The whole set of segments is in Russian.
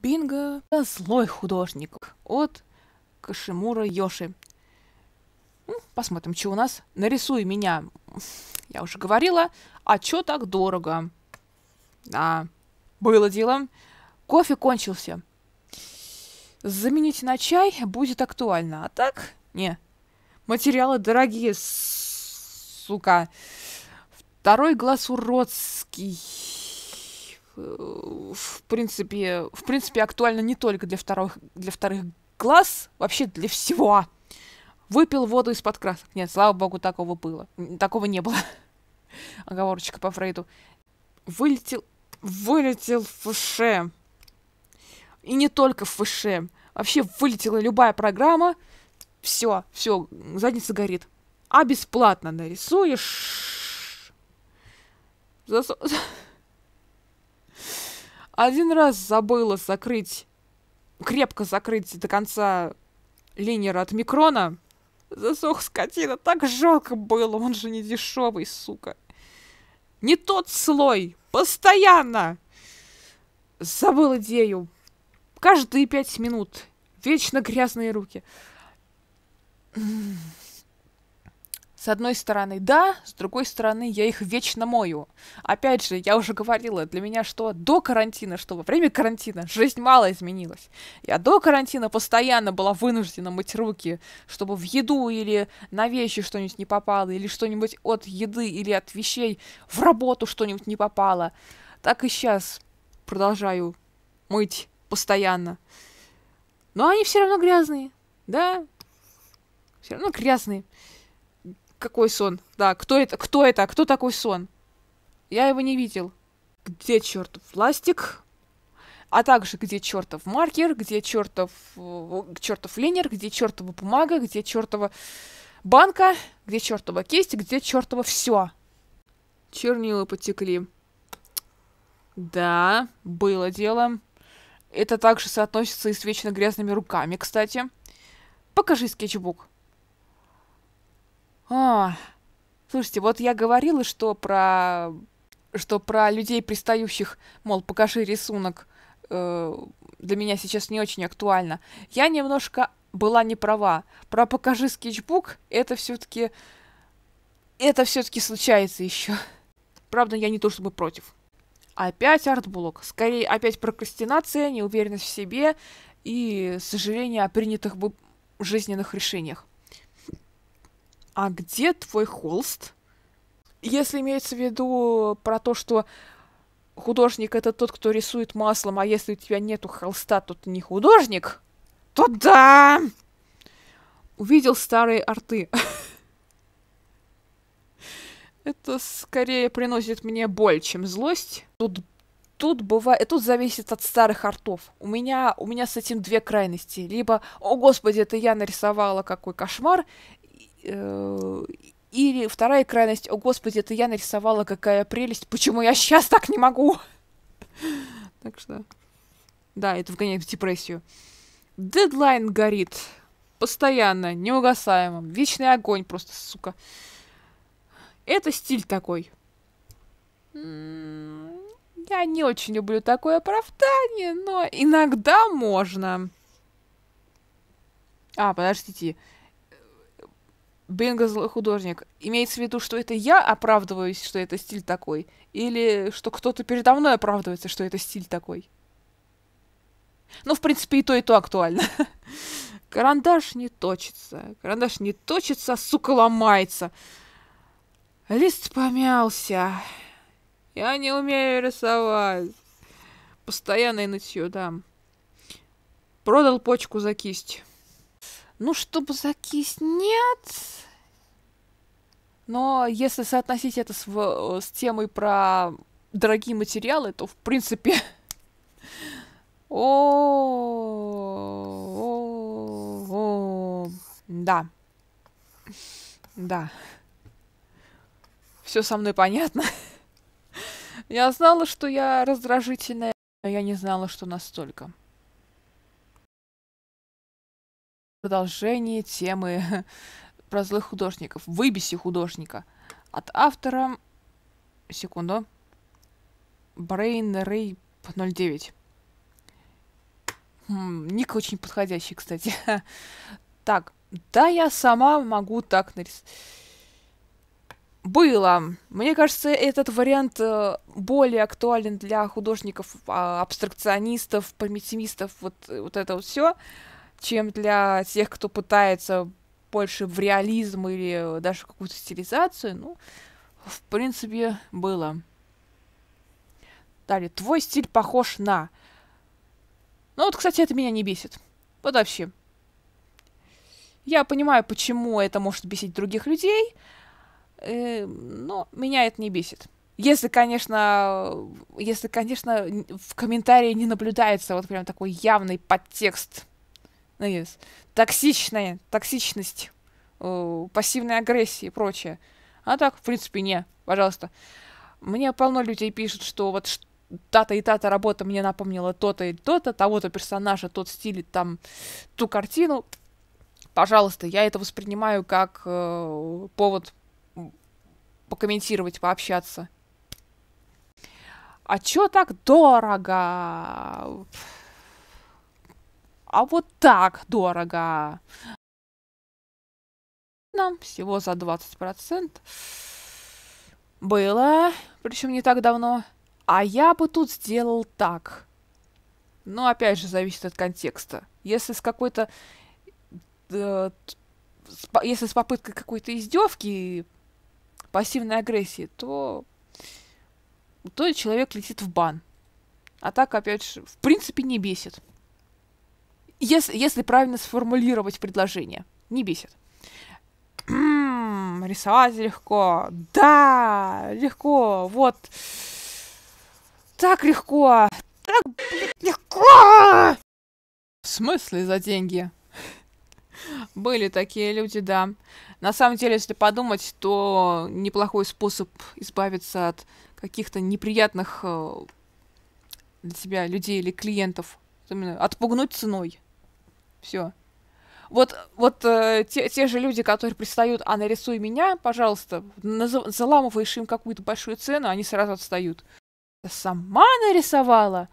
Бинго да злой художник от Кашимура Йоши. Ну, посмотрим, что у нас. Нарисуй меня. Я уже говорила. А чё так дорого? Да, было дело. Кофе кончился. Заменить на чай будет актуально. А так? Не. Материалы дорогие, сука. Второй глаз уродский. Э, в принципе, в принципе актуально не только для вторых, для вторых класс, вообще для всего. Выпил воду из-под красок. Нет, слава богу, такого было. Такого не было. Оговорочка по Фрейду. Вылетел... Вылетел в ФШ. И не только в ФШ. Вообще вылетела любая программа. Все, все, задница горит. А бесплатно нарисуешь. Засо... Один раз забыла закрыть, крепко закрыть до конца линера от микрона. Засох скотина, так жалко было, он же не дешевый, сука. Не тот слой, постоянно. Забыл идею. Каждые пять минут. Вечно грязные руки. С одной стороны, да, с другой стороны, я их вечно мою. Опять же, я уже говорила, для меня что до карантина, что во время карантина жизнь мало изменилась. Я до карантина постоянно была вынуждена мыть руки, чтобы в еду или на вещи что-нибудь не попало, или что-нибудь от еды или от вещей в работу что-нибудь не попало. Так и сейчас продолжаю мыть постоянно. Но они все равно грязные, да? Все равно грязные. Какой сон? Да, кто это? Кто это? Кто такой сон? Я его не видел. Где чертов пластик? А также где чертов маркер, где чертов, э, чертов линер, где чертова бумага, где чертова банка, где чертова кисть, где чертова все. Чернила потекли. Да, было дело. Это также соотносится и с вечно грязными руками, кстати. Покажи скетчбук. А, слушайте, вот я говорила, что про что про людей, пристающих, мол, покажи рисунок, э, для меня сейчас не очень актуально. Я немножко была не права. Про покажи скетчбук это все-таки это все-таки случается еще. Правда, я не то чтобы против. Опять артблок. Скорее, опять прокрастинация, неуверенность в себе и сожаление о принятых бы жизненных решениях а где твой холст? Если имеется в виду про то, что художник это тот, кто рисует маслом, а если у тебя нету холста, то ты не художник, то да! Увидел старые арты. Это скорее приносит мне боль, чем злость. Тут тут бывает, тут зависит от старых артов. У меня, у меня с этим две крайности. Либо, о господи, это я нарисовала, какой кошмар, Э, или вторая крайность, о господи, это я нарисовала, какая прелесть, почему я сейчас так не могу? Так что, да, это вгоняет в депрессию. Дедлайн горит. Постоянно, неугасаемым. Вечный огонь просто, сука. Это стиль такой. Я не очень люблю такое оправдание, но иногда можно. А, подождите. Бенга злой художник. Имеется в виду, что это я оправдываюсь, что это стиль такой? Или что кто-то передо мной оправдывается, что это стиль такой? Ну, в принципе, и то, и то актуально. Карандаш не точится. Карандаш не точится, сука, ломается. Лист помялся. Я не умею рисовать. Постоянное нытье, да. Продал почку за кисть. Ну, чтобы закись, нет. Но если соотносить это с, э, с темой про дорогие материалы, то в принципе... О, да. Да. Все со мной понятно. Я знала, что я раздражительная, но я не знала, что настолько. продолжение темы про злых художников. Выбеси художника. От автора... Секунду. Brain Rape 09. ник очень подходящий, кстати. так, да, я сама могу так нарисовать. Было. Мне кажется, этот вариант э, более актуален для художников, а, абстракционистов, примитивистов, вот, э, вот это вот все чем для тех, кто пытается больше в реализм или э, даже какую-то стилизацию, ну, в принципе, было. Далее, твой стиль похож на... Ну вот, кстати, это меня не бесит. Вот вообще. Я понимаю, почему это может бесить других людей, э, но меня это не бесит. Если, конечно, если, конечно, в комментарии не наблюдается вот прям такой явный подтекст надеюсь, ну, токсичная, токсичность, э, пассивная агрессия и прочее. А так, в принципе, не. Пожалуйста. Мне полно людей пишут, что вот та-то и та-то работа мне напомнила то-то и то-то, того-то персонажа, тот стиль, там, ту картину. Пожалуйста, я это воспринимаю как э, повод покомментировать, пообщаться. А чё так дорого? а вот так дорого. Нам всего за 20% было, причем не так давно. А я бы тут сделал так. Но опять же, зависит от контекста. Если с какой-то... Э, если с попыткой какой-то издевки, пассивной агрессии, то, то человек летит в бан. А так, опять же, в принципе, не бесит. Если, если правильно сформулировать предложение. Не бесит. рисовать легко. Да, легко. Вот. Так легко. Так легко. В смысле за деньги? Были такие люди, да. На самом деле, если подумать, то неплохой способ избавиться от каких-то неприятных э, для себя людей или клиентов. Именно отпугнуть ценой. Все. Вот, вот э, те, те же люди, которые пристают, а нарисуй меня, пожалуйста, наз- заламываешь им какую-то большую цену, они сразу отстают. Я сама нарисовала.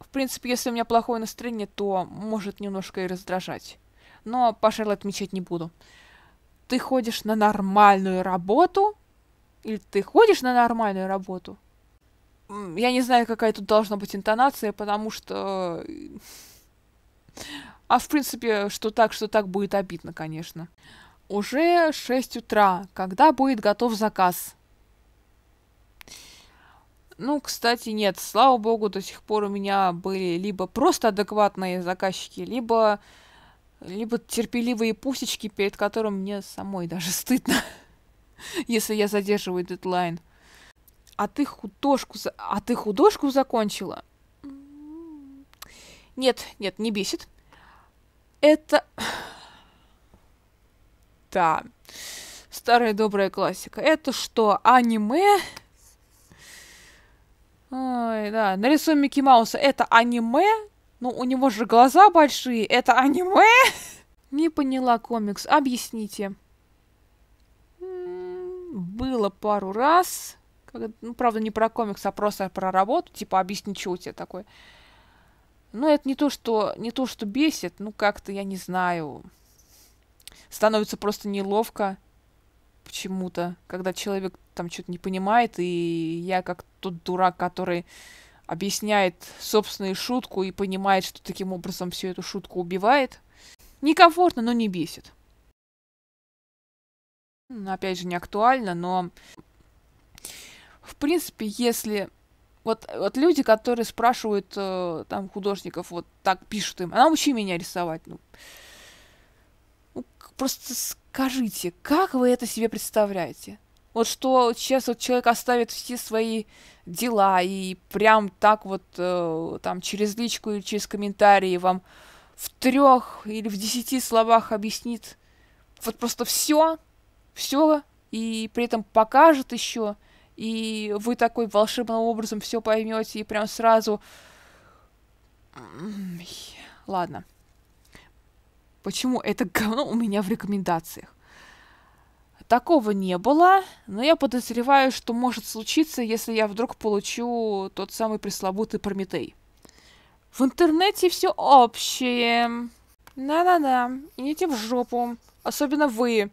В принципе, если у меня плохое настроение, то может немножко и раздражать. Но, пожалуй, отмечать не буду. Ты ходишь на нормальную работу? Или ты ходишь на нормальную работу? Я не знаю, какая тут должна быть интонация, потому что э, а в принципе, что так, что так будет обидно, конечно. Уже 6 утра. Когда будет готов заказ? Ну, кстати, нет. Слава богу, до сих пор у меня были либо просто адекватные заказчики, либо, либо терпеливые пусечки, перед которым мне самой даже стыдно, если я задерживаю дедлайн. А ты художку, а ты художку закончила? Нет, нет, не бесит. Это... Да. Старая добрая классика. Это что, аниме? Ой, да. Нарисуем Микки Мауса. Это аниме? Ну, у него же глаза большие. Это аниме? Не поняла комикс. Объясните. Было пару раз. Ну, правда, не про комикс, а просто про работу. Типа, объясни, что у тебя такое. Ну, это не то, что, не то, что бесит, ну, как-то, я не знаю, становится просто неловко почему-то, когда человек там что-то не понимает, и я как тот дурак, который объясняет собственную шутку и понимает, что таким образом всю эту шутку убивает. Некомфортно, но не бесит. Опять же, не актуально, но в принципе, если вот, вот люди, которые спрашивают э, там художников, вот так пишут им, Она «А учи меня рисовать. Ну, ну, просто скажите, как вы это себе представляете? Вот что сейчас вот человек оставит все свои дела и прям так вот э, там через личку или через комментарии вам в трех или в десяти словах объяснит вот просто все, все, и при этом покажет еще, и вы такой волшебным образом все поймете и прям сразу... Ладно. Почему это говно у меня в рекомендациях? Такого не было, но я подозреваю, что может случиться, если я вдруг получу тот самый пресловутый Прометей. В интернете все общее. Да-да-да, идите в жопу. Особенно вы,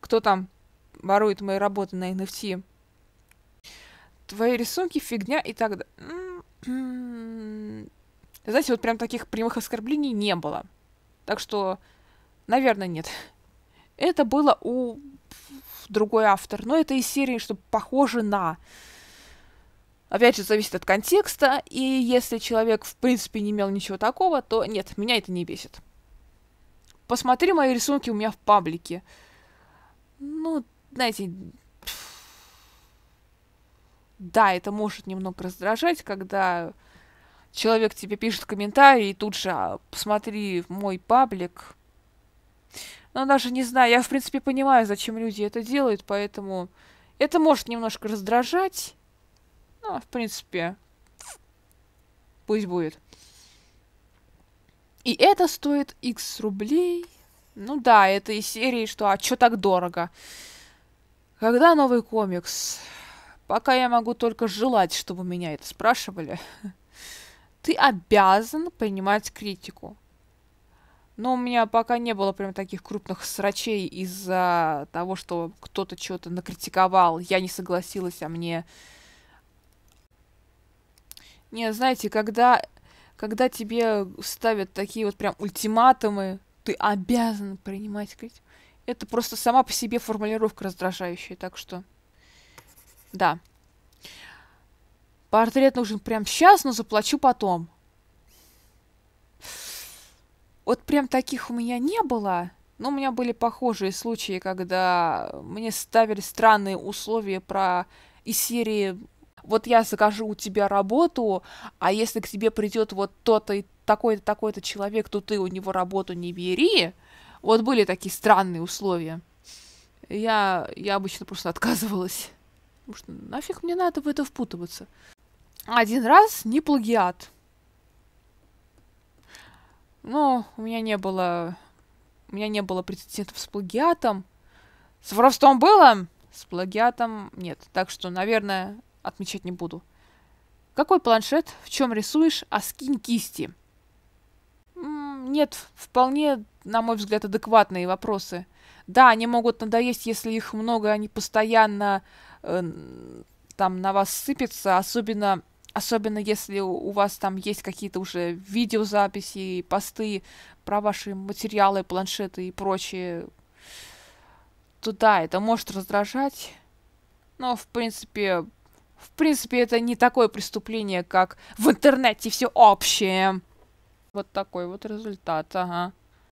кто там ворует мои работы на NFT твои рисунки фигня и так далее. Знаете, вот прям таких прямых оскорблений не было. Так что, наверное, нет. Это было у другой автор. Но это из серии, что похоже на... Опять же, зависит от контекста, и если человек, в принципе, не имел ничего такого, то нет, меня это не бесит. Посмотри мои рисунки у меня в паблике. Ну, знаете, да, это может немного раздражать, когда человек тебе пишет комментарий, и тут же а, посмотри в мой паблик. Но даже не знаю, я в принципе понимаю, зачем люди это делают, поэтому это может немножко раздражать. Но, ну, а в принципе, пусть будет. И это стоит x рублей. Ну да, это из серии, что «А чё так дорого?» Когда новый комикс? Пока я могу только желать, чтобы меня это спрашивали. Ты обязан принимать критику. Но у меня пока не было прям таких крупных срачей из-за того, что кто-то что-то накритиковал, я не согласилась, а мне... Не, знаете, когда, когда тебе ставят такие вот прям ультиматумы, ты обязан принимать критику, это просто сама по себе формулировка раздражающая, так что... Да. Портрет нужен прям сейчас, но заплачу потом. Вот прям таких у меня не было. Но у меня были похожие случаи, когда мне ставили странные условия про из серии вот я закажу у тебя работу, а если к тебе придет вот тот то и такой-то, такой-то человек, то ты у него работу не бери. Вот были такие странные условия. Я, я обычно просто отказывалась. Потому что нафиг мне надо в это впутываться. Один раз не плагиат. Ну, у меня не было... У меня не было прецедентов с плагиатом. С воровством было, с плагиатом нет. Так что, наверное, отмечать не буду. Какой планшет? В чем рисуешь? А скинь кисти. Нет, вполне, на мой взгляд, адекватные вопросы. Да, они могут надоесть, если их много, они постоянно Э, там на вас сыпется, особенно особенно если у вас там есть какие-то уже видеозаписи, посты про ваши материалы, планшеты и прочее, то да, это может раздражать, но в принципе, в принципе это не такое преступление, как в интернете все общее. Вот такой вот результат, ага.